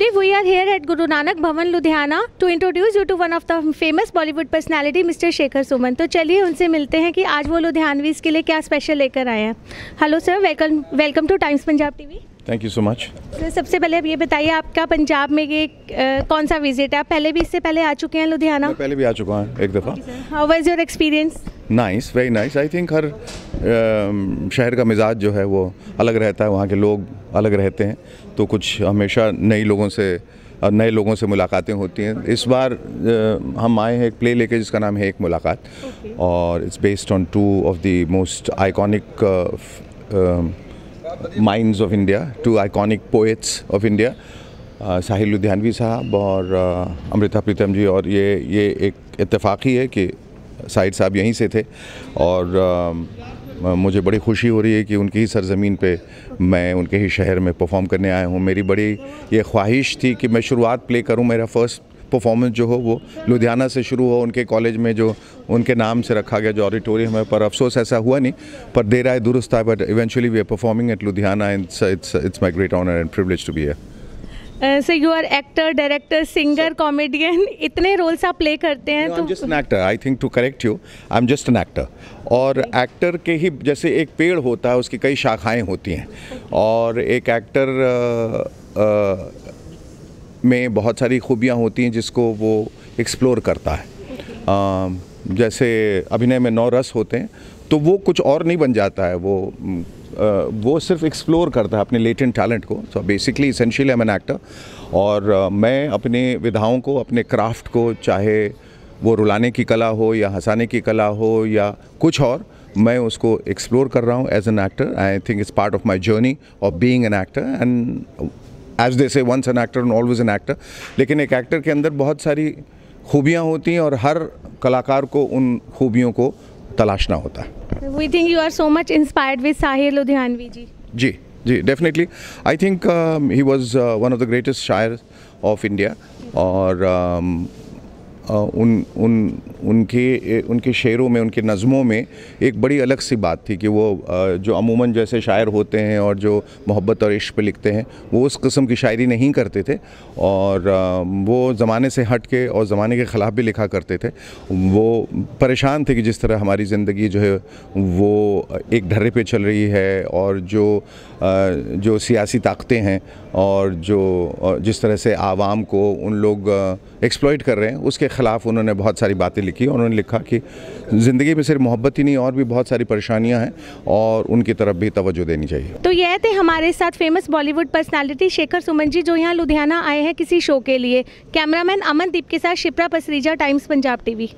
Today we are here at Guru Nanak Bhavan Ludhiana to introduce you to one of the famous Bollywood personality Mr. Shekhar Suman. तो चलिए उनसे मिलते हैं कि आज वो लुधियानवी के लिए क्या स्पेशल लेकर आए हैं hello sir welcome welcome to Times Punjab TV thank you so much sir सबसे पहले आप ये बताइए आपका पंजाब में ये कौन सा विजिट है आप पहले भी इससे पहले आ चुके हैं लुधियाना पहले भी आ चुका हूँ एक दफ़ा how was your experience nice very nice I think हर um, शहर का मिजाज जो है वो अलग रहता है वहाँ के लोग अलग रहते हैं तो कुछ हमेशा नई लोगों से और नए लोगों से मुलाकातें होती हैं इस बार हम आए हैं एक प्ले लेके जिसका नाम है एक मुलाकात okay. और it's based on two of the most iconic minds of India two iconic poets of India Sahir Ludhianvi साहब और uh, अमृता प्रीतम जी और ये ये एक इतफाक़ी है कि साहिद साहब यहीं से थे और आ, मुझे बड़ी खुशी हो रही है कि उनकी ही सरज़मीन पे मैं उनके ही शहर में परफॉर्म करने आया हूँ मेरी बड़ी ये ख्वाहिश थी कि मैं शुरुआत प्ले करूँ मेरा फ़र्स्ट परफॉर्मेंस जो हो वो लुधियाना से शुरू हो उनके कॉलेज में जो उनके नाम से रखा गया जो ऑडिटोरियम है पर अफसोस ऐसा हुआ नहीं पर देर आए दुरुस्त आए but eventually we are performing at Ludhiana it's it's it's my great honour and privilege to be है so you are actor director singer comedian इतने रोल्स आप प्ले करते हैं तो just an actor I think to correct you I am just an actor और actor के ही जैसे एक पेड़ होता है उसकी कई शाखाएं होती हैं और एक एक्टर uh, uh, में बहुत सारी खूबियाँ होती हैं जिसको वो एक्सप्लोर करता है um, जैसे अभिनय में नौ रस होते हैं तो वो कुछ और नहीं बन जाता है वो वो सिर्फ एक्सप्लोर करता है अपने लेटेंट टैलेंट को so basically essentially am an actor और मैं अपने विधाओं को अपने क्राफ्ट को चाहे वो रुलाने की कला हो या हंसाने की कला हो या कुछ और मैं उसको एक्सप्लोर कर रहा हूँ as an actor I think it's part of my journey of being an actor and as they say once an actor and always an actor लेकिन एक एक्टर के अंदर बहुत सारी खूबियाँ होती हैं और हर कलाकार को उन खूबियों को तलाशना होता है we think you are so much inspired with Sahir Ludhianvi ji जी जी definitely I think he was one of the greatest शायर ऑफ इंडिया और um, उन उन उनके उनके शेरों में उनके नज़मों में एक बड़ी अलग सी बात थी कि वो जो अमूमन जैसे शायर होते हैं और जो मोहब्बत और इश्क पे लिखते हैं वो उस कस्म की शायरी नहीं करते थे और वो ज़माने से हट के और ज़माने के ख़िलाफ़ भी लिखा करते थे वो परेशान थे कि जिस तरह हमारी ज़िंदगी जो है वो एक ढर्रे पे चल रही है और जो जो सियासी ताकतें हैं और जो जिस तरह से आवाम को उन लोग एक्सप्लॉयट कर रहे हैं उसके ख़िलाफ़ उन्होंने बहुत सारी बातें लिखी उन्होंने लिखा कि ज़िंदगी में सिर्फ मोहब्बत ही नहीं और भी बहुत सारी परेशानियाँ हैं और उनकी तरफ भी तवज्जो देनी चाहिए तो यह थे हमारे साथ famous Bollywood personality Shekhar Suman ji जो यहाँ लुधियाना आए हैं किसी शो के लिए कैमरामैन अमनदीप के साथ शिप्रा पसरीजा टाइम्स पंजाब टीवी